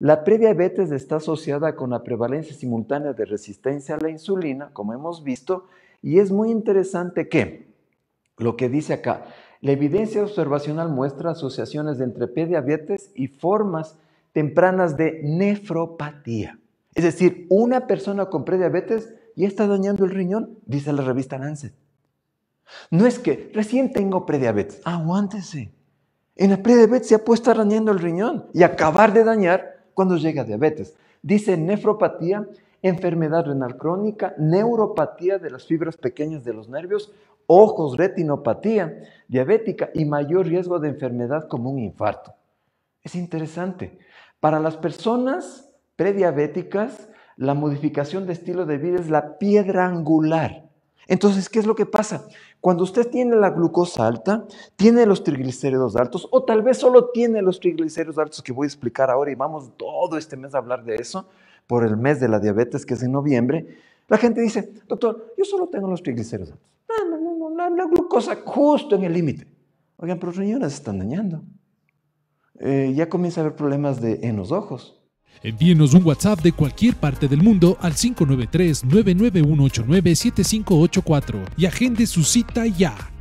La prediabetes está asociada con la prevalencia simultánea de resistencia a la insulina, como hemos visto, y es muy interesante que lo que dice acá, la evidencia observacional muestra asociaciones entre prediabetes y formas tempranas de nefropatía. Es decir, una persona con prediabetes ya está dañando el riñón, dice la revista Lancet. No es que recién tengo prediabetes, aguántese. En la prediabetes ya puede estar dañando el riñón y acabar de dañar cuando llega diabetes. Dice nefropatía, enfermedad renal crónica, neuropatía de las fibras pequeñas de los nervios, ojos, retinopatía diabética y mayor riesgo de enfermedad como un infarto. Es interesante. Para las personas prediabéticas, la modificación de estilo de vida es la piedra angular entonces, ¿qué es lo que pasa? Cuando usted tiene la glucosa alta, tiene los triglicéridos altos, o tal vez solo tiene los triglicéridos altos que voy a explicar ahora y vamos todo este mes a hablar de eso, por el mes de la diabetes que es en noviembre, la gente dice, doctor, yo solo tengo los triglicéridos altos. No, no, no, la, glucosa justo en el límite. Oigan, pero los riñones están dañando. Eh, ya comienza a haber problemas de, en los ojos. Envíenos un WhatsApp de cualquier parte del mundo al 593-99189-7584 y agende su cita ya.